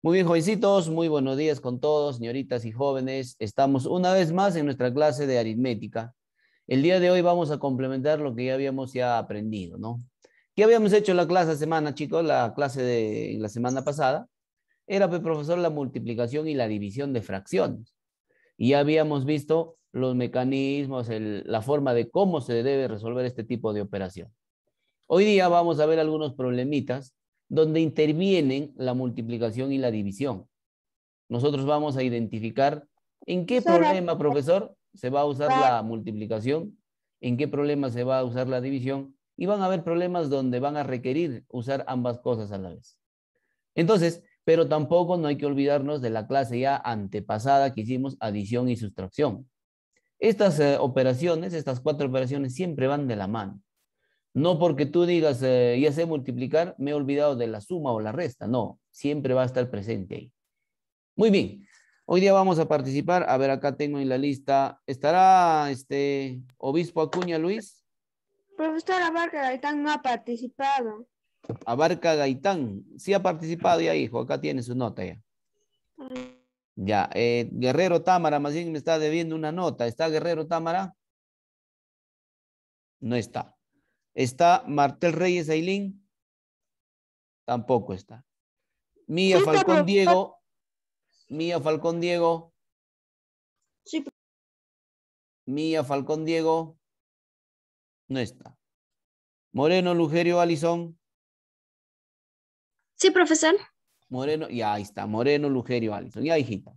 Muy bien, jovencitos, muy buenos días con todos, señoritas y jóvenes. Estamos una vez más en nuestra clase de aritmética. El día de hoy vamos a complementar lo que ya habíamos ya aprendido, ¿no? ¿Qué habíamos hecho en la clase semana, chicos? La clase de la semana pasada era, pues, profesor, la multiplicación y la división de fracciones. Y ya habíamos visto los mecanismos, la forma de cómo se debe resolver este tipo de operación. Hoy día vamos a ver algunos problemitas donde intervienen la multiplicación y la división. Nosotros vamos a identificar en qué problema, profesor, se va a usar la multiplicación, en qué problema se va a usar la división, y van a haber problemas donde van a requerir usar ambas cosas a la vez. Entonces, pero tampoco no hay que olvidarnos de la clase ya antepasada que hicimos adición y sustracción. Estas eh, operaciones, estas cuatro operaciones siempre van de la mano. No porque tú digas, eh, ya sé multiplicar, me he olvidado de la suma o la resta. No, siempre va a estar presente ahí. Muy bien. Hoy día vamos a participar. A ver, acá tengo en la lista. ¿Estará este Obispo Acuña Luis? Profesor Abarca Gaitán no ha participado. Abarca Gaitán, sí ha participado ya, hijo. Acá tiene su nota ya. Ya, eh, Guerrero Támara, más bien me está debiendo una nota. ¿Está Guerrero Támara? No está. ¿Está Martel Reyes Ailín? Tampoco está. Mía Falcón Diego. Mía Falcón Diego. Sí. profesor. Mía Falcón Diego. No está. Moreno Lugerio Alison. Sí, profesor. Moreno, ya ahí está. Moreno Lugerio Alison. Ya, hijita.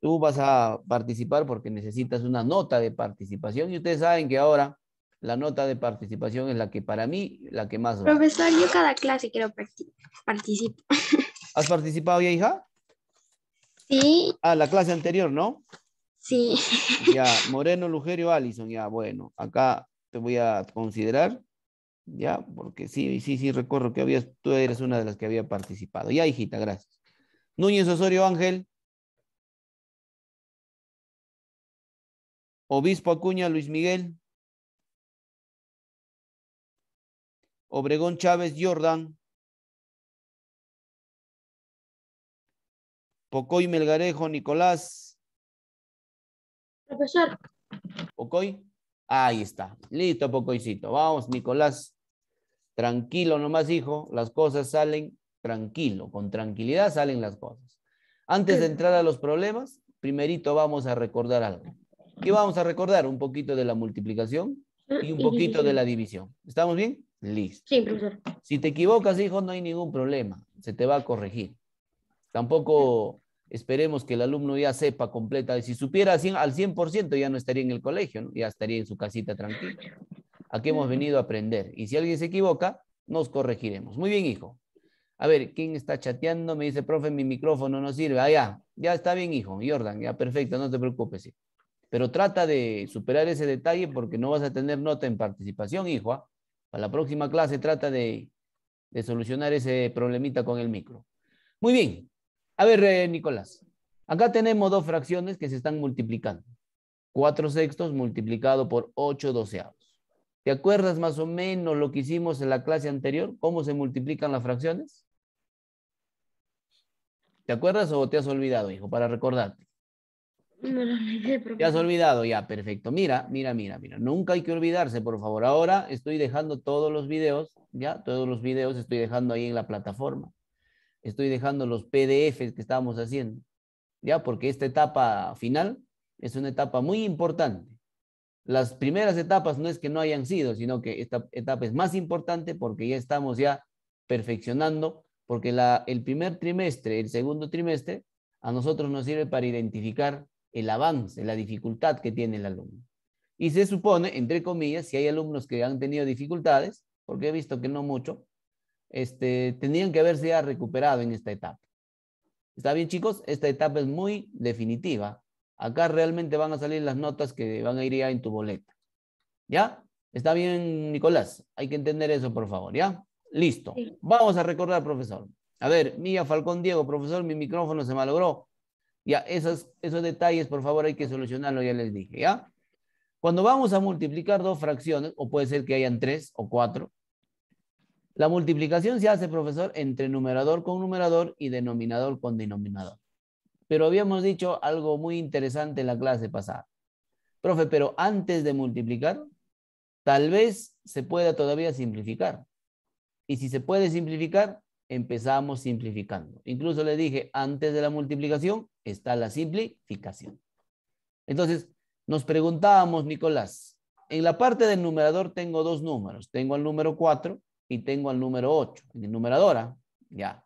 Tú vas a participar porque necesitas una nota de participación y ustedes saben que ahora la nota de participación es la que para mí, la que más... Profesor, yo cada clase quiero participar. ¿Has participado ya, hija? Sí. Ah, la clase anterior, ¿no? Sí. Ya, Moreno, Lugerio, Allison, ya, bueno, acá te voy a considerar, ya, porque sí, sí, sí, recuerdo que habías, tú eres una de las que había participado. Ya, hijita, gracias. Núñez Osorio Ángel. Obispo Acuña, Luis Miguel. Obregón Chávez Jordan, Pocoy Melgarejo Nicolás. Profesor. Pocoy. Ahí está. Listo, Pocoycito. Vamos, Nicolás. Tranquilo nomás, hijo. Las cosas salen tranquilo. Con tranquilidad salen las cosas. Antes de entrar a los problemas, primerito vamos a recordar algo. ¿Qué vamos a recordar? Un poquito de la multiplicación y mm, un poquito de la división. ¿Estamos bien? Listo. Si te equivocas, hijo, no hay ningún problema. Se te va a corregir. Tampoco esperemos que el alumno ya sepa completa. Si supiera al 100%, ya no estaría en el colegio, ya estaría en su casita tranquila, Aquí hemos venido a aprender. Y si alguien se equivoca, nos corregiremos. Muy bien, hijo. A ver, ¿quién está chateando? Me dice, profe, mi micrófono no sirve. Ah, ya, ya está bien, hijo. Jordan, ya perfecto, no te preocupes. Pero trata de superar ese detalle porque no vas a tener nota en participación, hijo. ¿ah? la próxima clase trata de, solucionar ese problemita con el micro. Muy bien. A ver, eh, Nicolás. Acá tenemos dos fracciones que se están multiplicando. Cuatro sextos multiplicado por ocho doceavos. ¿Te acuerdas más o menos lo que hicimos en la clase anterior? ¿Cómo se multiplican las fracciones? ¿Te acuerdas o te has olvidado, hijo, para recordarte? Me lo olvidé, Ya has olvidado, ya, perfecto. Mira, mira, mira, mira. Nunca hay que olvidarse, por favor. Ahora estoy dejando todos los videos, ya, todos los videos estoy dejando ahí en la plataforma. Estoy dejando los PDFs que estábamos haciendo, ya, porque esta etapa final es una etapa muy importante. Las primeras etapas no es que no hayan sido, sino que esta etapa es más importante porque ya estamos ya perfeccionando, porque la, el primer trimestre, el segundo trimestre, a nosotros nos sirve para identificar el avance, la dificultad que tiene el alumno. Y se supone, entre comillas, si hay alumnos que han tenido dificultades, porque he visto que no mucho, este, tendrían que haberse ya recuperado en esta etapa. ¿Está bien, chicos? Esta etapa es muy definitiva. Acá realmente van a salir las notas que van a ir ya en tu boleta. ¿Ya? ¿Está bien, Nicolás? Hay que entender eso, por favor, ¿ya? Listo. Vamos a recordar, profesor. A ver, Mía Falcón Diego, profesor, mi micrófono se malogró. Ya, esos, esos detalles, por favor, hay que solucionarlo, ya les dije, ¿ya? Cuando vamos a multiplicar dos fracciones, o puede ser que hayan tres o cuatro, la multiplicación se hace, profesor, entre numerador con numerador y denominador con denominador. Pero habíamos dicho algo muy interesante en la clase pasada. Profe, pero antes de multiplicar, tal vez se pueda todavía simplificar. Y si se puede simplificar, empezamos simplificando. Incluso le dije, antes de la multiplicación está la simplificación. Entonces, nos preguntábamos, Nicolás, en la parte del numerador tengo dos números. Tengo el número 4 y tengo al número 8. En el numeradora, ya.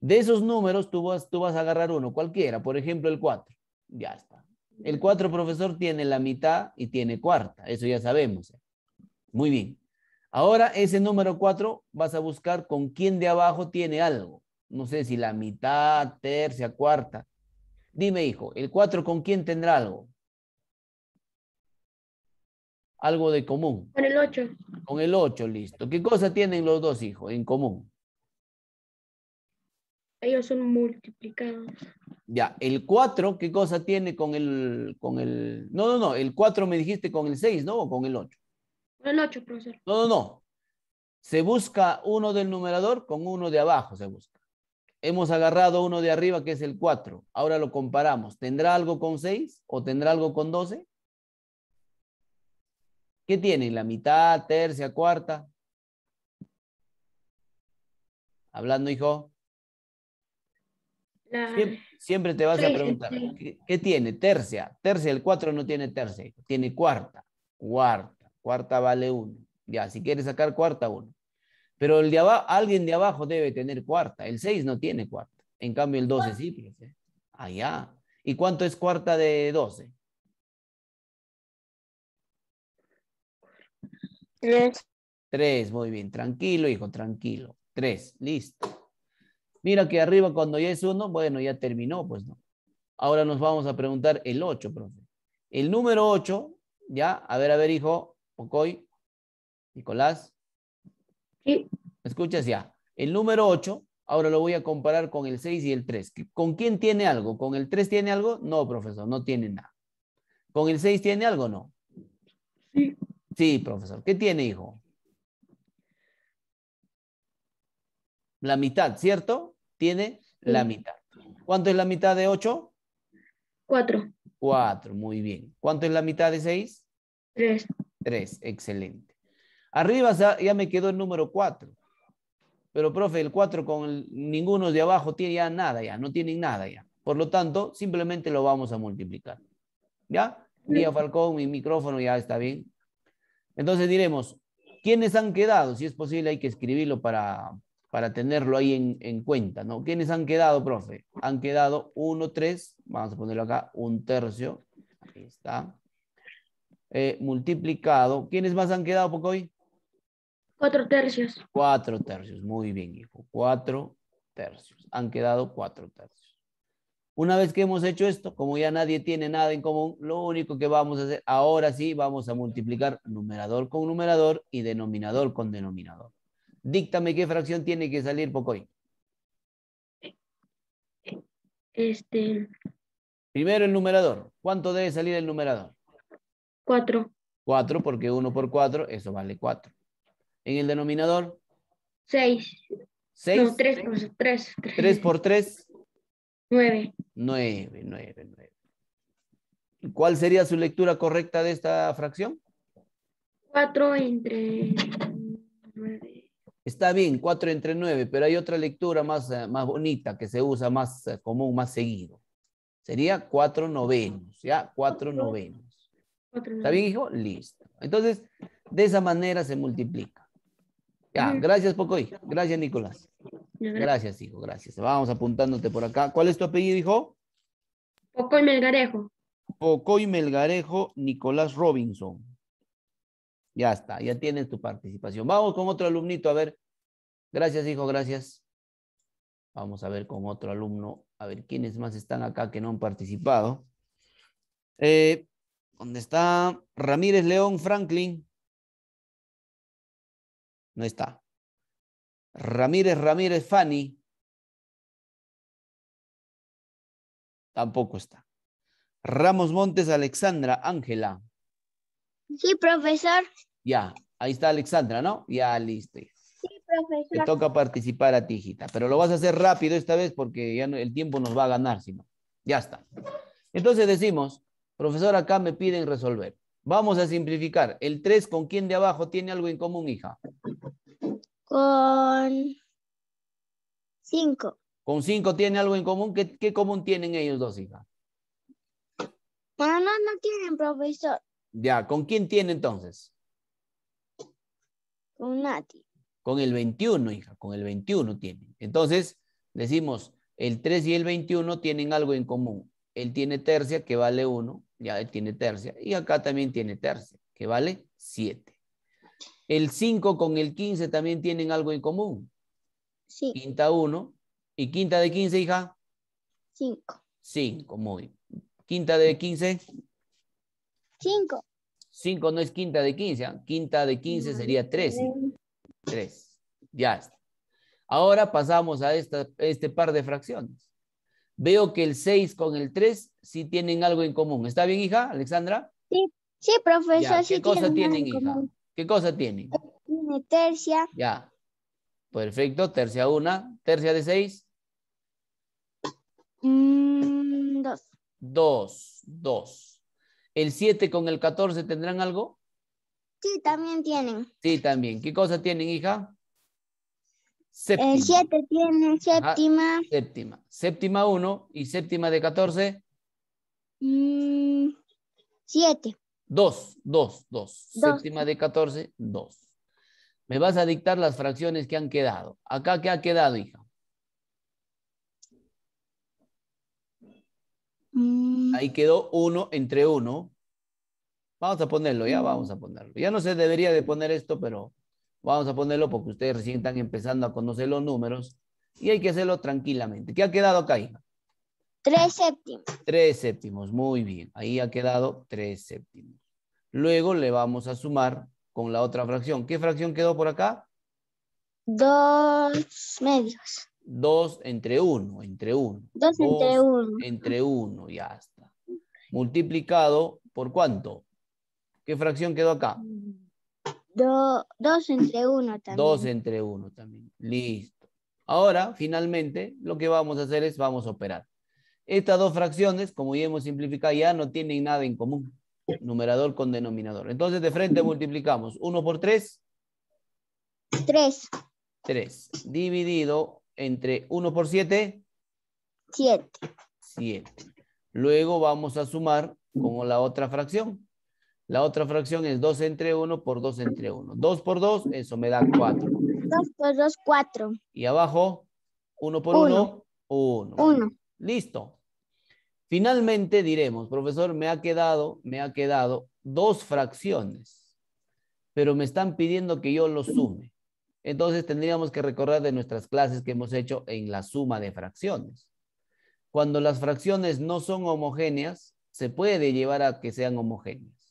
De esos números tú vas, tú vas a agarrar uno, cualquiera. Por ejemplo, el 4. Ya está. El 4, profesor, tiene la mitad y tiene cuarta. Eso ya sabemos. ¿eh? Muy bien. Ahora ese número 4 vas a buscar con quién de abajo tiene algo. No sé si la mitad, tercia, cuarta. Dime, hijo, ¿el 4 con quién tendrá algo? Algo de común. Con el 8. Con el 8, listo. ¿Qué cosa tienen los dos hijos en común? Ellos son multiplicados. Ya, el 4, ¿qué cosa tiene con el, con el... No, no, no, el 4 me dijiste con el 6, ¿no? O con el 8. El 8, profesor. No, no, no. Se busca uno del numerador con uno de abajo, se busca. Hemos agarrado uno de arriba que es el 4. Ahora lo comparamos. ¿Tendrá algo con 6 o tendrá algo con 12? ¿Qué tiene? ¿La mitad, tercia, cuarta? Hablando, hijo. Siempre, te vas a preguntar, ¿qué, tiene? Tercia. Tercia, el 4 no tiene tercia, tiene cuarta. Cuarta. Cuarta vale uno. Ya, si quiere sacar cuarta, uno. Pero el de abajo, alguien de abajo debe tener cuarta. El 6 no tiene cuarta. En cambio, el 12 sí. Pues, ¿eh? Allá. Ah, ¿Y cuánto es cuarta de 12? Tres. Tres, muy bien. Tranquilo, hijo, tranquilo. Tres, listo. Mira que arriba cuando ya es uno, bueno, ya terminó, pues no. Ahora nos vamos a preguntar el 8, profe. El número 8, ya, a ver, a ver, hijo, Pocoy, Nicolás. Sí. ¿Me escuchas ya? El número 8, ahora lo voy a comparar con el 6 y el 3. ¿Con quién tiene algo? ¿Con el 3 tiene algo? No, profesor, no tiene nada. ¿Con el 6 tiene algo? No. Sí. Sí, profesor. ¿Qué tiene, hijo? La mitad, ¿cierto? Tiene la mitad. ¿Cuánto es la mitad de 8? 4. 4, muy bien. ¿Cuánto es la mitad de 6? 3. Tres, excelente. Arriba ya me quedó el número cuatro. Pero, profe, el cuatro con ninguno de abajo tiene ya nada, ya, no tienen nada ya. Por lo tanto, simplemente lo vamos a multiplicar. ¿Ya? Día Falcón, mi micrófono ya está bien. Entonces diremos, ¿quiénes han quedado? Si es posible, hay que escribirlo para, para tenerlo ahí en, en, cuenta, ¿no? ¿Quiénes han quedado, profe? Han quedado 1, 3, vamos a ponerlo acá, un tercio, ahí está. Eh, multiplicado. ¿Quiénes más han quedado, Pocoy? Cuatro tercios. Cuatro tercios, muy bien, hijo. Cuatro tercios. Han quedado cuatro tercios. Una vez que hemos hecho esto, como ya nadie tiene nada en común, lo único que vamos a hacer, ahora sí, vamos a multiplicar numerador con numerador y denominador con denominador. Díctame qué fracción tiene que salir, Pocoy. Este. Primero el numerador. ¿Cuánto debe salir el numerador? 4. 4 porque 1 por 4, eso vale 4. En el denominador. 6. 6. No, 3 por 3. 3 por 3. 9. 9, 9, 9. ¿Cuál sería su lectura correcta de esta fracción? 4 entre 9. Está bien, 4 entre 9, pero hay otra lectura más, eh, más bonita que se usa más eh, común, más seguido. Sería 4 novenos, ¿ya? 4 novenos. ¿Está bien, hijo? Listo. Entonces, de esa manera se multiplica. Ya, gracias, Pocoy. Gracias, Nicolás. Gracias, hijo, gracias. Vamos apuntándote por acá. ¿Cuál es tu apellido, hijo? Pocoy Melgarejo. Pocoy Melgarejo Nicolás Robinson. Ya está, ya tienes tu participación. Vamos con otro alumnito, a ver. Gracias, hijo, gracias. Vamos a ver con otro alumno, a ver quiénes más están acá que no han participado. Eh, ¿Dónde está Ramírez León Franklin? No está. Ramírez Ramírez Fanny. Tampoco está. Ramos Montes Alexandra Ángela. Sí, profesor. Ya, ahí está Alexandra, ¿no? Ya, listo. Sí, profesor. Te toca participar a ti, hijita. Pero lo vas a hacer rápido esta vez porque ya el tiempo nos va a ganar, si no. Ya está. Entonces decimos, Profesor, acá me piden resolver. Vamos a simplificar. ¿El 3 con quién de abajo tiene algo en común, hija? Con 5. ¿Con 5 tiene algo en común? ¿Qué, común tienen ellos dos, hija? Bueno, no, no tienen, profesor. Ya, ¿con quién tiene entonces? Con Nati. Con el 21, hija, con el 21 tiene. Entonces, decimos, el 3 y el 21 tienen algo en común. Él tiene tercia, que vale 1 ya tiene tercia. Y acá también tiene tercia, que vale 7. El 5 con el 15 también tienen algo en común. Sí. Quinta 1. ¿Y quinta de 15, hija? 5. 5, muy bien. ¿Quinta de 15? 5. 5 no es quinta de 15. ¿eh? ¿ah? Quinta de 15 sería 13. 3. Ya está. Ahora pasamos a esta, este par de fracciones. Veo que el 6 con el 3 sí tienen algo en común. ¿Está bien, hija, Alexandra? Sí, sí profesor. ¿Qué cosa tienen, hija? ¿Qué cosa tienen? Eh, tiene tercia. Ya. Perfecto, tercia una. ¿Tercia de 6? Mm, dos. Dos, dos. ¿El 7 con el 14 tendrán algo? Sí, también tienen. Sí, también. ¿Qué cosa tienen, hija? Séptima. El 7 tiene séptima. Ajá, séptima. Séptima 1 y séptima de 14. 7. 2, 2, 2. Séptima de 14, 2. Me vas a dictar las fracciones que han quedado. Acá, ¿qué ha quedado, hija? Mm. Ahí quedó 1 entre 1. Vamos a ponerlo, ya mm. vamos a ponerlo. Ya no se debería de poner esto, pero Vamos a ponerlo porque ustedes recién están empezando a conocer los números y hay que hacerlo tranquilamente. ¿Qué ha quedado acá, Tres séptimos. Tres séptimos, muy bien. Ahí ha quedado tres séptimos. Luego le vamos a sumar con la otra fracción. ¿Qué fracción quedó por acá? Dos medios. Dos entre uno, entre uno. Dos, entre uno. Entre uno, ya está. Multiplicado por cuánto? ¿Qué fracción quedó acá? Mm dos entre uno también. Dos entre uno también. Listo. Ahora, finalmente, lo que vamos a hacer es vamos a operar. Estas dos fracciones, como ya hemos simplificado, ya no tienen nada en común. Numerador con denominador. Entonces, de frente multiplicamos ¿Uno por 3. Tres. 3. Dividido entre 1 por 7. 7. 7. Luego vamos a sumar como la otra fracción. La otra fracción es 2 entre 1 por 2 entre 1. 2 por 2, eso me da 4. 2 por 2, 4. Y abajo, 1 por 1, 1. 1. Listo. Finalmente diremos, profesor, me ha quedado, me ha quedado dos fracciones, pero me están pidiendo que yo los sume. Entonces tendríamos que recordar de nuestras clases que hemos hecho en la suma de fracciones. Cuando las fracciones no son homogéneas, se puede llevar a que sean homogéneas.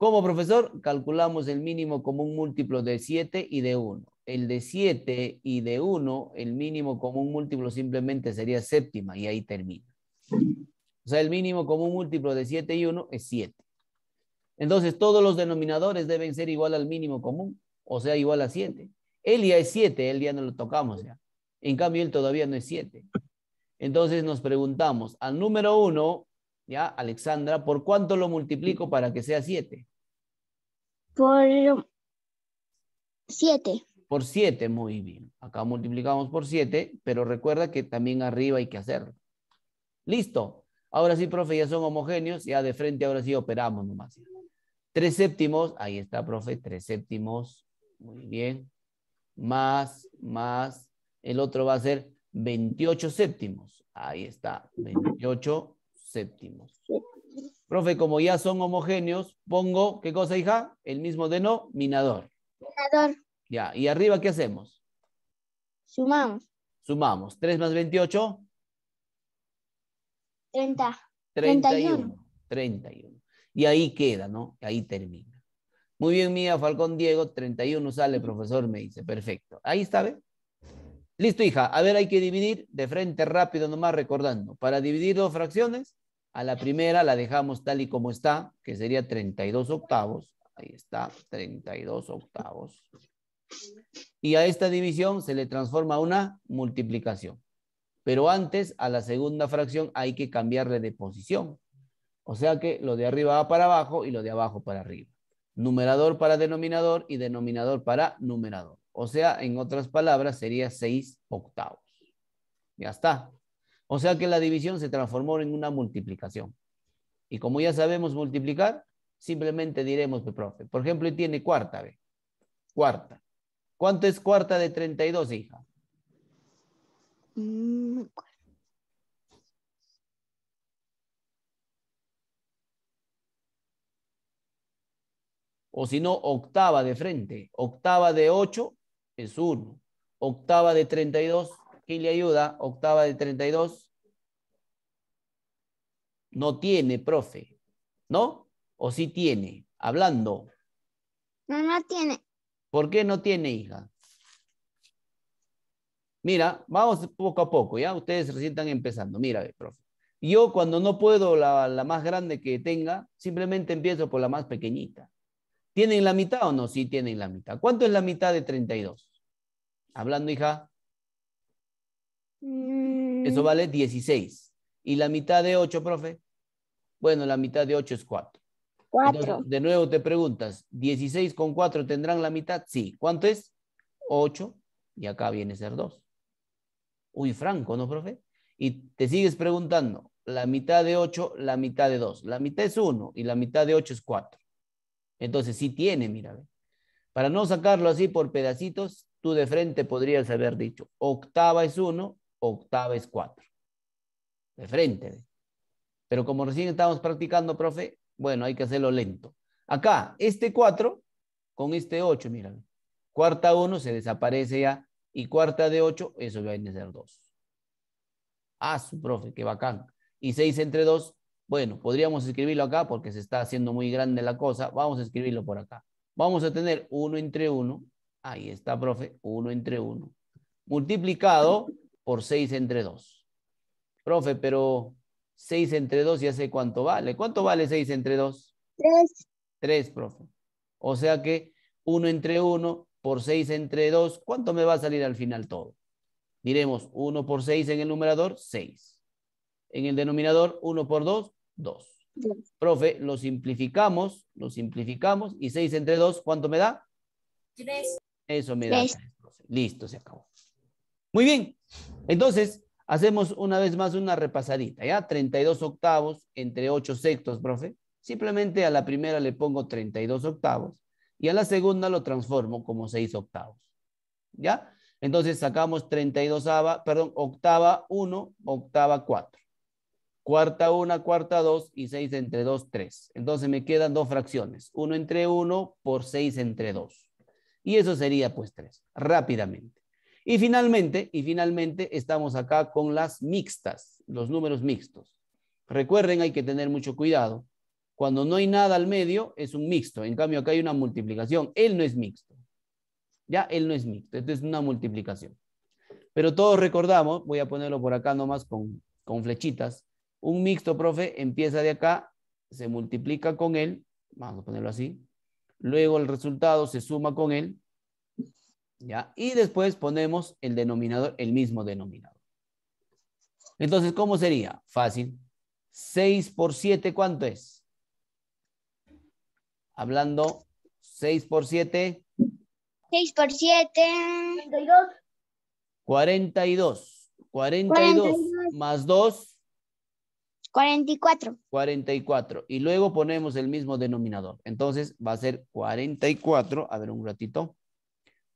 Como profesor, calculamos el mínimo común múltiplo de 7 y de 1. El de 7 y de 1, el mínimo común múltiplo simplemente sería séptima y ahí termina. O sea, el mínimo común múltiplo de 7 y 1 es 7. Entonces, todos los denominadores deben ser igual al mínimo común, o sea, igual a 7. El ya es 7, él ya no lo tocamos ya. En cambio, él todavía no es 7. Entonces nos preguntamos, al número 1, ya, Alexandra, ¿por cuánto lo multiplico para que sea 7? Por siete. Por siete, muy bien. Acá multiplicamos por siete, pero recuerda que también arriba hay que hacerlo. Listo. Ahora sí, profe, ya son homogéneos, ya de frente ahora sí operamos nomás. Tres séptimos, ahí está, profe, tres séptimos, muy bien. Más, más, el otro va a ser 28 séptimos, ahí está, 28 séptimos. Profe, como ya son homogéneos, pongo, ¿qué cosa, hija? El mismo denominador. Minador. Ya, y arriba, ¿qué hacemos? Sumamos. Sumamos. 3 más 28. 30. 31. 31. Y ahí queda, ¿no? Ahí termina. Muy bien, Mía, Falcón Diego, 31 sale, profesor, me dice. Perfecto. Ahí está, ¿ve? Listo, hija. A ver, hay que dividir de frente rápido, nomás recordando. Para dividir dos fracciones, a la primera la dejamos tal y como está, que sería 32 octavos. Ahí está, 32 octavos. Y a esta división se le transforma una multiplicación. Pero antes, a la segunda fracción hay que cambiarle de posición. O sea que lo de arriba va para abajo y lo de abajo para arriba. Numerador para denominador y denominador para numerador. O sea, en otras palabras, sería 6 octavos. Ya está. O sea que la división se transformó en una multiplicación. Y como ya sabemos multiplicar, simplemente diremos, profe, por ejemplo, tiene cuarta, ¿ve? Cuarta. ¿Cuánto es cuarta de 32, hija? Mm, o si no, octava de frente. Octava de 8 es 1. Octava de 32 Gil le ayuda, octava de 32. No tiene, profe. ¿No? ¿O sí tiene? Hablando. No, no tiene. ¿Por qué no tiene, hija? Mira, vamos poco a poco, ¿ya? Ustedes recién están empezando. Mira, profe. Yo cuando no puedo la, la, más grande que tenga, simplemente empiezo por la más pequeñita. ¿Tienen la mitad o no? Sí, tienen la mitad. ¿Cuánto es la mitad de 32? Hablando, hija. Eso mm. vale 16. ¿Y la mitad de 8, profe? Bueno, la mitad de 8 es 4. 4. de nuevo te preguntas, ¿16 con 4 tendrán la mitad? Sí. ¿Cuánto es? 8. Y acá viene a ser 2. Uy, franco, ¿no, profe? Y te sigues preguntando, la mitad de 8, la mitad de 2. La mitad es 1 y la mitad de 8 es 4. Entonces sí tiene, mira. Para no sacarlo así por pedacitos, tú de frente podrías haber dicho, octava es 1 octava es 4. De frente. Pero como recién estamos practicando, profe, bueno, hay que hacerlo lento. Acá, este 4 con este 8, míralo. Cuarta 1 se desaparece ya y cuarta de 8, eso va a ser 2. Ah, su profe, qué bacán. Y 6 entre 2, bueno, podríamos escribirlo acá porque se está haciendo muy grande la cosa. Vamos a escribirlo por acá. Vamos a tener 1 entre 1. Ahí está, profe. 1 entre 1. Multiplicado por 6 entre 2. Profe, pero 6 entre 2 ya sé cuánto vale. ¿Cuánto vale 6 entre 2? 3. 3, profe. O sea que 1 entre 1 por 6 entre 2, ¿cuánto me va a salir al final todo? Diremos 1 por 6 en el numerador, 6. En el denominador, 1 por 2, 2. Profe, lo simplificamos, lo simplificamos y 6 entre 2, ¿cuánto me da? 3. Eso me da, da. Listo, se acabó. Muy bien, entonces, hacemos una vez más una repasadita, ¿ya? 32 octavos entre 8 sectos, profe. Simplemente a la primera le pongo 32 octavos y a la segunda lo transformo como 6 octavos, ¿ya? Entonces sacamos 32 ava, perdón, octava 1, octava 4. Cuarta 1, cuarta 2 y 6 entre 2, 3. Entonces me quedan dos fracciones, 1 entre 1 por 6 entre 2. Y eso sería pues 3, rápidamente. Y finalmente, y finalmente estamos acá con las mixtas, los números mixtos. Recuerden, hay que tener mucho cuidado. Cuando no hay nada al medio, es un mixto. En cambio, acá hay una multiplicación. Él no es mixto. Ya, él no es mixto. Esto es una multiplicación. Pero todos recordamos, voy a ponerlo por acá nomás con, con flechitas. Un mixto, profe, empieza de acá, se multiplica con él. Vamos a ponerlo así. Luego el resultado se suma con él y después ponemos el denominador, el mismo denominador. Entonces, ¿cómo sería? Fácil. 6 por 7, ¿cuánto es? Hablando, 6 por 7. 6 por 7. 42. 42, 42. más 2. 44. 44. Y luego ponemos el mismo denominador. Entonces va a ser 44. A ver un ratito.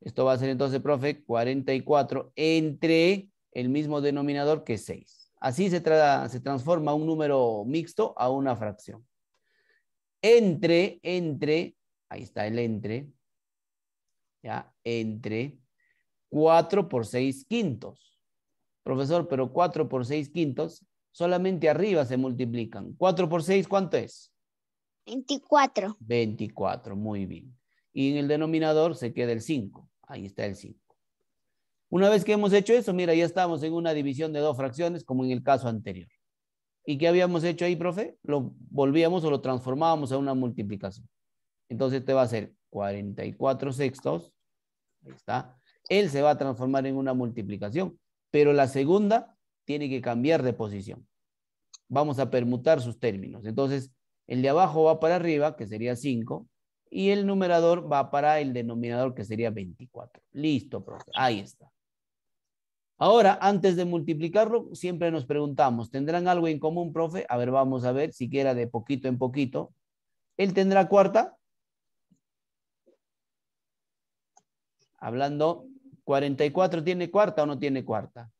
Esto va a ser entonces, profe, 44 entre el mismo denominador que 6. Así se, se transforma un número mixto a una fracción. Entre, entre, ahí está el entre, ya, entre 4 por 6 quintos. Profesor, pero 4 por 6 quintos solamente arriba se multiplican. 4 por 6, ¿cuánto es? 24. 24, muy bien. Y en el denominador se queda el 5. Ahí está el 5. Una vez que hemos hecho eso, mira, ya estamos en una división de dos fracciones, como en el caso anterior. ¿Y qué habíamos hecho ahí, profe? Lo volvíamos o lo transformábamos a una multiplicación. Entonces te este va a ser 44 sextos. Ahí está. Él se va a transformar en una multiplicación, pero la segunda tiene que cambiar de posición. Vamos a permutar sus términos. Entonces, el de abajo va para arriba, que sería 5, y el numerador va para el denominador que sería 24. Listo, profe. Ahí está. Ahora, antes de multiplicarlo, siempre nos preguntamos, ¿tendrán algo en común, profe? A ver, vamos a ver, siquiera de poquito en poquito. ¿Él tendrá cuarta? Hablando, 44 tiene cuarta o no tiene cuarta?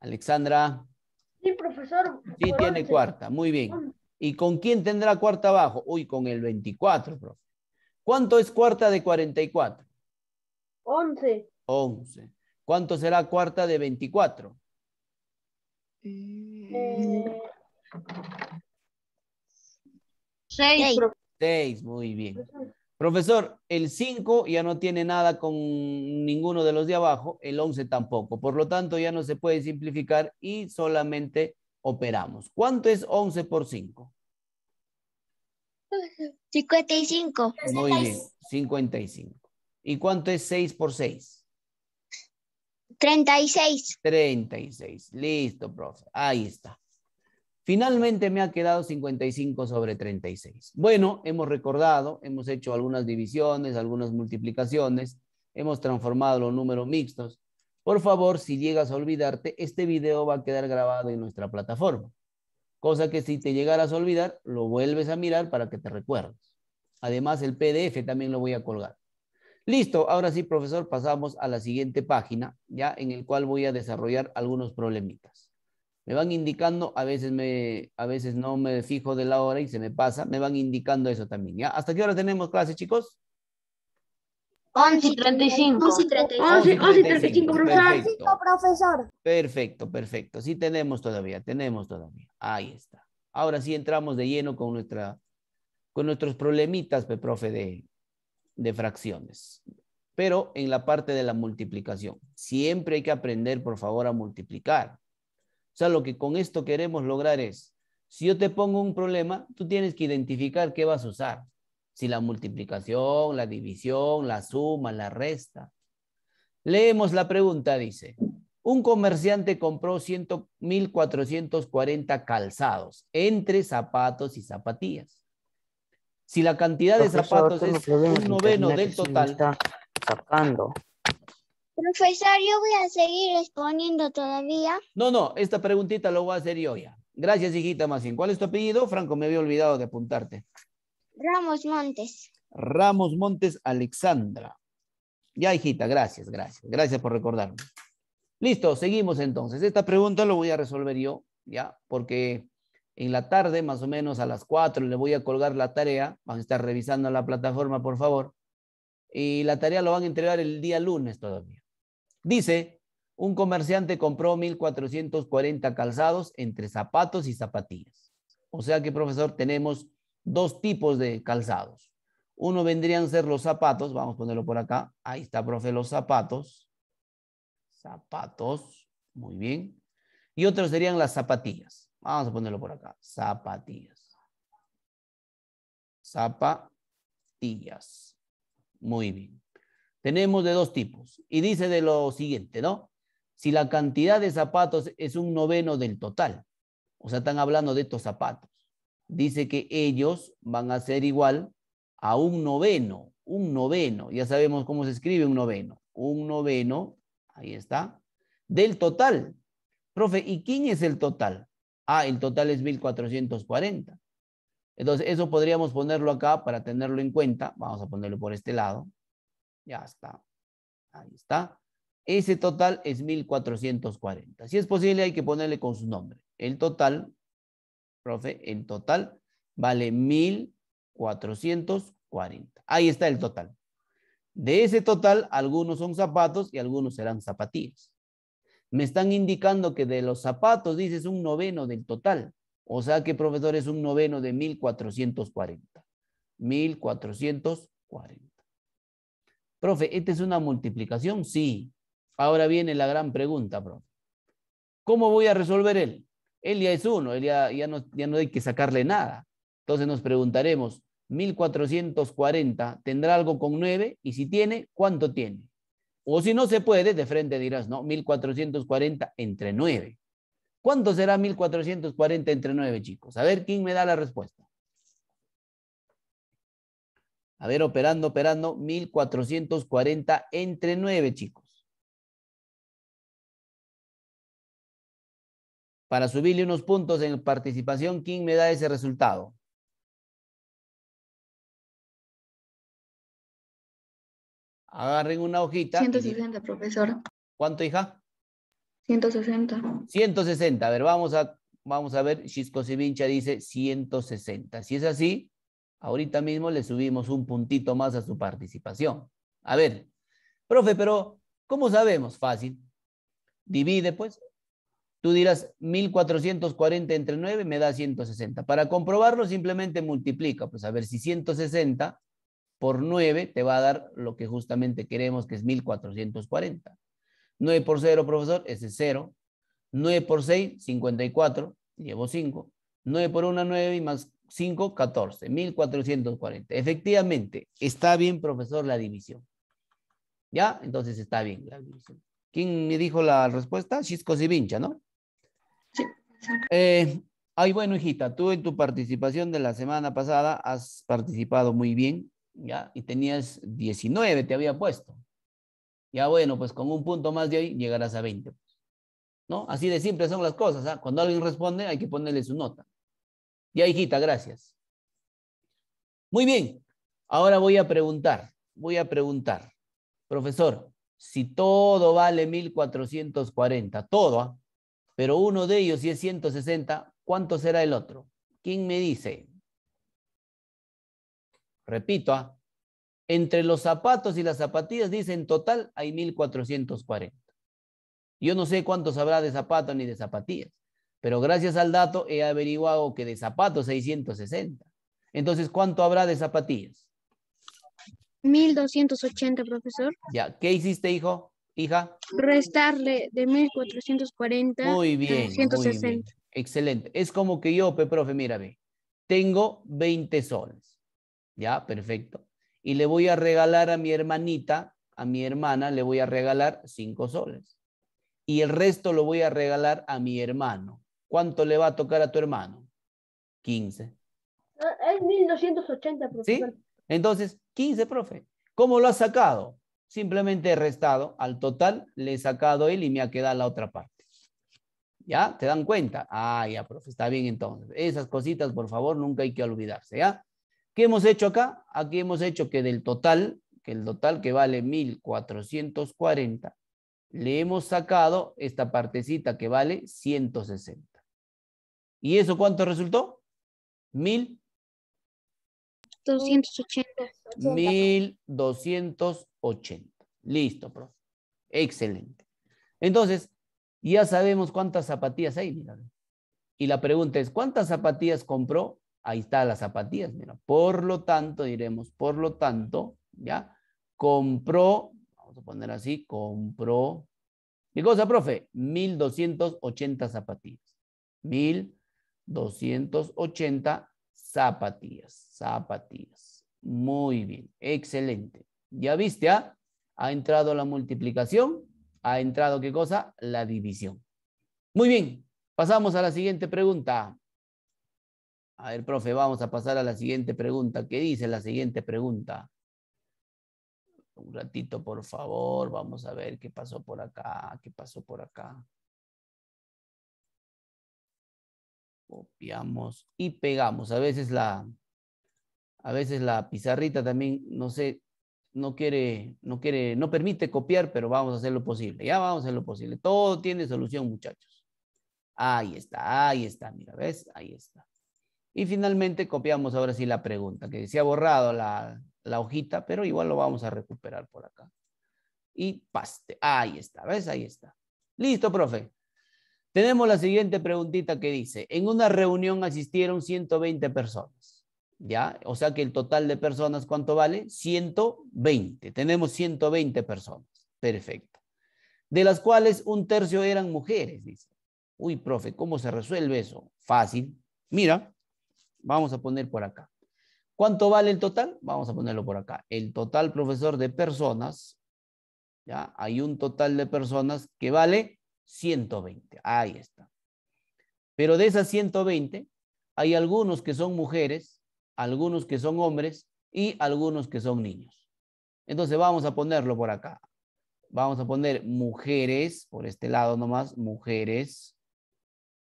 Alexandra. Sí, profesor. Sí, tiene cuarta, muy bien. ¿Y con quién tendrá cuarta abajo? Uy, con el 24, profe. ¿Cuánto es cuarta de 44? 11. 11. ¿Cuánto será cuarta de 24? 6. 6, muy bien. Profesor, el 5 ya no tiene nada con ninguno de los de abajo, el 11 tampoco. Por lo tanto, ya no se puede simplificar y solamente operamos. ¿Cuánto es 11 por 5? 55. Muy bien, 55. ¿Y cuánto es 6 por 6? 36. 36. Listo, profe. Ahí está. Finalmente me ha quedado 55 sobre 36. Bueno, hemos recordado, hemos hecho algunas divisiones, algunas multiplicaciones, hemos transformado los números mixtos, por favor, si llegas a olvidarte, este video va a quedar grabado en nuestra plataforma. Cosa que si te llegaras a olvidar, lo vuelves a mirar para que te recuerdes. Además, el PDF también lo voy a colgar. Listo, ahora sí, profesor, pasamos a la siguiente página, ya en el cual voy a desarrollar algunos problemitas. Me van indicando, a veces, me, a veces no me fijo de la hora y se me pasa, me van indicando eso también, ¿ya? ¿Hasta qué hora tenemos clase, chicos? 11 y 35. y 35. y profesor. Perfecto. profesor. Perfecto, perfecto. Sí tenemos todavía, tenemos todavía. Ahí está. Ahora sí entramos de lleno con, nuestra, con nuestros problemitas, profe, de, de fracciones. Pero en la parte de la multiplicación. Siempre hay que aprender, por favor, a multiplicar. O sea, lo que con esto queremos lograr es, si yo te pongo un problema, tú tienes que identificar qué vas a usar. Si la multiplicación, la división, la suma, la resta. Leemos la pregunta, dice. Un comerciante compró 100.440 calzados entre zapatos y zapatillas. Si la cantidad de zapatos es un noveno del total... Profesor, yo voy a seguir exponiendo todavía. No, no, esta preguntita lo voy a hacer yo ya. Gracias, hijita Macín. ¿Cuál es tu apellido? Franco, me había olvidado de apuntarte. Ramos Montes. Ramos Montes Alexandra. Ya, hijita, gracias, gracias. Gracias por recordarme. Listo, seguimos entonces. Esta pregunta lo voy a resolver yo, ¿ya? Porque en la tarde, más o menos a las 4, le voy a colgar la tarea. Van a estar revisando la plataforma, por favor. Y la tarea lo van a entregar el día lunes todavía. Dice, un comerciante compró 1.440 calzados entre zapatos y zapatillas. O sea que, profesor, tenemos dos tipos de calzados. Uno vendrían a ser los zapatos, vamos a ponerlo por acá. Ahí está, profe, los zapatos. Zapatos, muy bien. Y otros serían las zapatillas. Vamos a ponerlo por acá. Zapatillas. Zapatillas. Muy bien. Tenemos de dos tipos. Y dice de lo siguiente, ¿no? Si la cantidad de zapatos es un noveno del total. O sea, están hablando de estos zapatos dice que ellos van a ser igual a un noveno, un noveno, ya sabemos cómo se escribe un noveno, un noveno, ahí está, del total. Profe, ¿y quién es el total? Ah, el total es 1440. Entonces, eso podríamos ponerlo acá para tenerlo en cuenta. Vamos a ponerlo por este lado. Ya está. Ahí está. Ese total es 1440. Si es posible, hay que ponerle con su nombre. El total profe, el total vale 1440. Ahí está el total. De ese total, algunos son zapatos y algunos serán zapatillas. Me están indicando que de los zapatos, dices, un noveno del total. O sea que, profesor, es un noveno de 1440. 1440. Profe, ¿esta es una multiplicación? Sí. Ahora viene la gran pregunta, profe. ¿Cómo voy a resolver él? Él ya es uno, ya, no, ya no hay que sacarle nada. Entonces nos preguntaremos, 1440, ¿tendrá algo con 9? Y si tiene, ¿cuánto tiene? O si no se puede, de frente dirás, no, 1440 entre 9. ¿Cuánto será 1440 entre 9, chicos? A ver, ¿quién me da la respuesta? A ver, operando, operando, 1440 entre 9, chicos. para subirle unos puntos en participación, ¿quién me da ese resultado? Agarren una hojita. 160, profesor. ¿Cuánto, hija? 160. 160. A ver, vamos a, vamos a ver. Chisco Sivincha dice 160. Si es así, ahorita mismo le subimos un puntito más a su participación. A ver, profe, pero ¿cómo sabemos? Fácil. Divide, pues, Tú dirás 1440 entre 9 me da 160. Para comprobarlo simplemente multiplica, pues a ver si 160 por 9 te va a dar lo que justamente queremos que es 1440. 9 por 0, profesor, ese es 0. 9 por 6, 54, llevo 5. 9 por 1, 9 y más 5, 14, 1440. Efectivamente, está bien, profesor, la división. ¿Ya? Entonces está bien la división. ¿Quién me dijo la respuesta? Chisco Sivincha, ¿no? Sí. Eh, ay, bueno, hijita, tú en tu participación de la semana pasada has participado muy bien, ¿ya? Y tenías 19, te había puesto. Ya bueno, pues con un punto más de hoy llegarás a 20. Pues, ¿No? Así de simple son las cosas. ¿ah? Cuando alguien responde hay que ponerle su nota. Ya, hijita, gracias. Muy bien. Ahora voy a preguntar. Voy a preguntar. Profesor, si todo vale 1440, todo, ah? pero uno de ellos, si es 160, ¿cuánto será el otro? ¿Quién me dice? Repito, ¿ah? entre los zapatos y las zapatillas, dice en total hay 1440. Yo no sé cuántos habrá de zapatos ni de zapatillas, pero gracias al dato he averiguado que de zapatos 660. Entonces, ¿cuánto habrá de zapatillas? 1280, profesor. Ya, ¿qué hiciste, hijo? hija? Restarle de 1440 muy bien, 160. Muy bien. Excelente. Es como que yo, profe, profe, ve, Tengo 20 soles. Ya, perfecto. Y le voy a regalar a mi hermanita, a mi hermana, le voy a regalar 5 soles. Y el resto lo voy a regalar a mi hermano. ¿Cuánto le va a tocar a tu hermano? 15. Ah, es 1280, profe. ¿Sí? Entonces, 15, profe. ¿Cómo lo has sacado? Simplemente he restado al total, le he sacado él y me ha quedado la otra parte. ¿Ya? ¿Te dan cuenta? Ah, ya, profe, está bien entonces. Esas cositas, por favor, nunca hay que olvidarse, ¿ya? ¿Qué hemos hecho acá? Aquí hemos hecho que del total, que el total que vale 1440, le hemos sacado esta partecita que vale 160. ¿Y eso cuánto resultó? 1.440. 280. 1280. Listo, profe. Excelente. Entonces, ya sabemos cuántas zapatillas hay, mira. Y la pregunta es, ¿cuántas zapatillas compró? Ahí está las zapatillas, mira. Por lo tanto, diremos, por lo tanto, ¿ya? Compró, vamos a poner así, compró. ¿Qué cosa, profe? 1280 zapatillas. 1280 zapatillas, zapatillas. Muy bien, excelente. Ya viste, ¿ah? Ha entrado la multiplicación, ha entrado, ¿qué cosa? La división. Muy bien, pasamos a la siguiente pregunta. A ver, profe, vamos a pasar a la siguiente pregunta. ¿Qué dice la siguiente pregunta? Un ratito, por favor. Vamos a ver qué pasó por acá, qué pasó por acá. copiamos y pegamos. A veces la, a veces la pizarrita también, no sé, no quiere, no quiere, no permite copiar, pero vamos a hacer lo posible. Ya vamos a hacer lo posible. Todo tiene solución, muchachos. Ahí está, ahí está, mira, ¿ves? Ahí está. Y finalmente copiamos ahora sí la pregunta, que se ha borrado la, la hojita, pero igual lo vamos a recuperar por acá. Y paste, ahí está, ¿ves? Ahí está. Listo, profe. Tenemos la siguiente preguntita que dice, en una reunión asistieron 120 personas, ¿ya? O sea que el total de personas, ¿cuánto vale? 120. Tenemos 120 personas. Perfecto. De las cuales un tercio eran mujeres, dice. Uy, profe, ¿cómo se resuelve eso? Fácil. Mira, vamos a poner por acá. ¿Cuánto vale el total? Vamos a ponerlo por acá. El total, profesor, de personas, ¿ya? Hay un total de personas que vale 120, ahí está. Pero de esas 120, hay algunos que son mujeres, algunos que son hombres y algunos que son niños. Entonces vamos a ponerlo por acá. Vamos a poner mujeres, por este lado nomás, mujeres.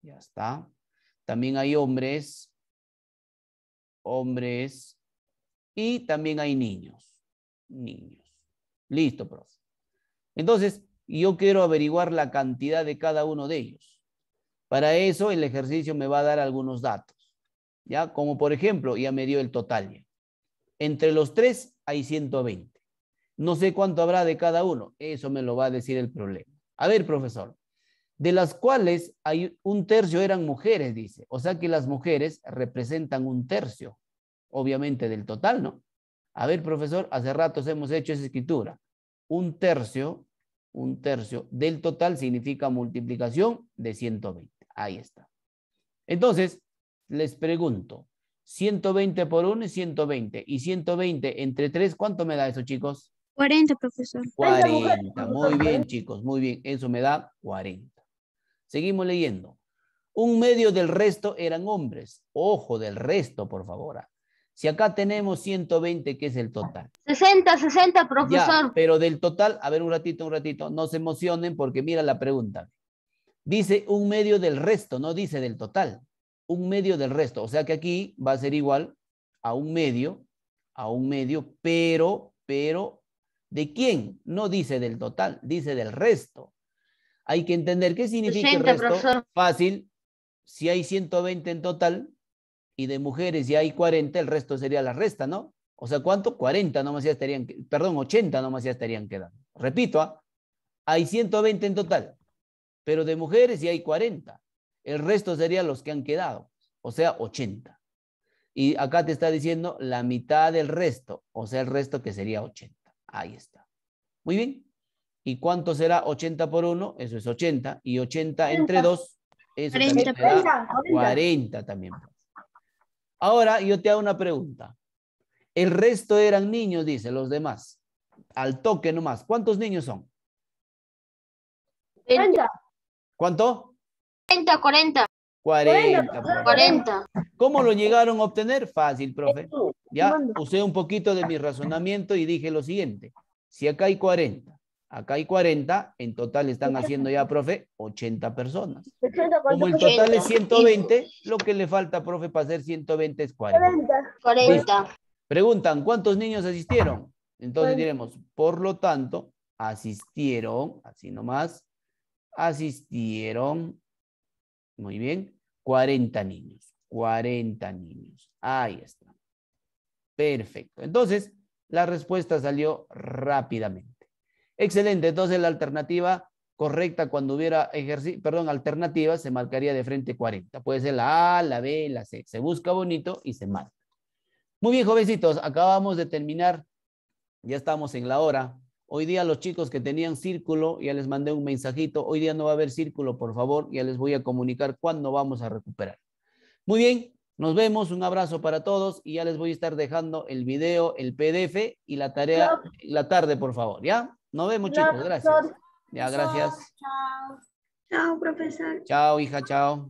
Ya está. También hay hombres, hombres y también hay niños, niños. Listo, profe. Entonces, y yo quiero averiguar la cantidad de cada uno de ellos. Para eso el ejercicio me va a dar algunos datos, ¿ya? Como por ejemplo, ya me dio el total. Entre los tres hay 120. No sé cuánto habrá de cada uno, eso me lo va a decir el problema. A ver, profesor, de las cuales hay un tercio eran mujeres, dice. O sea que las mujeres representan un tercio, obviamente, del total, ¿no? A ver, profesor, hace rato hemos hecho esa escritura. Un tercio un tercio del total significa multiplicación de 120. Ahí está. Entonces, les pregunto, 120 por 1 es 120. Y 120 entre 3, ¿cuánto me da eso, chicos? 40, profesor. 40. Muy bien, chicos, muy bien. Eso me da 40. Seguimos leyendo. Un medio del resto eran hombres. Ojo del resto, por favor. Ah. Si acá tenemos 120, ¿qué es el total. 60, 60, profesor. pero del total, a ver un ratito, un ratito, no se emocionen porque mira la pregunta. Dice un medio del resto, no dice del total. Un medio del resto. O sea que aquí va a ser igual a un medio, a un medio, pero, pero, ¿de quién? No dice del total, dice del resto. Hay que entender qué significa el resto. Fácil. Si hay 120 en total, y de mujeres ya hay 40, el resto sería la resta, ¿no? O sea, ¿cuánto? 40 nomás ya estarían, perdón, 80 nomás ya estarían quedando. Repito, ¿ah? hay 120 en total, pero de mujeres ya hay 40. El resto sería los que han quedado, o sea, 80. Y acá te está diciendo la mitad del resto, o sea, el resto que sería 80. Ahí está. Muy bien. ¿Y cuánto será 80 por 1? Eso es 80. Y 80 entre 2, es 40, también 40 también. Ahora yo te hago una pregunta. El resto eran niños, dice los demás. Al toque nomás. ¿Cuántos niños son? 30. ¿Cuánto? 40, 40. 40. 40. ¿Cómo lo llegaron a obtener? Fácil, profe. Ya usé un poquito de mi razonamiento y dije lo siguiente. Si acá hay 40 acá hay 40, en total están haciendo ya, profe, 80 personas. Como el total es 120, lo que le falta, profe, para hacer 120 es 40. 40. Preguntan, ¿cuántos niños asistieron? Entonces diremos, por lo tanto, asistieron, así nomás, asistieron, muy bien, 40 niños, 40 niños. Ahí está. Perfecto. Entonces, la respuesta salió rápidamente. Excelente, entonces la alternativa correcta cuando hubiera ejercicio, perdón, alternativa se marcaría de frente 40. Puede ser la A, la B, la C. Se busca bonito y se marca. Muy bien, jovencitos, acabamos de terminar. Ya estamos en la hora. Hoy día los chicos que tenían círculo, ya les mandé un mensajito. Hoy día no va a haber círculo, por favor. Ya les voy a comunicar cuándo vamos a recuperar. Muy bien, nos vemos. Un abrazo para todos y ya les voy a estar dejando el video, el PDF y la tarea la tarde, por favor, ¿ya? Nos vemos, chicos. Gracias. Ya, gracias. Chao. Chao, profesor. Chao, hija, chao.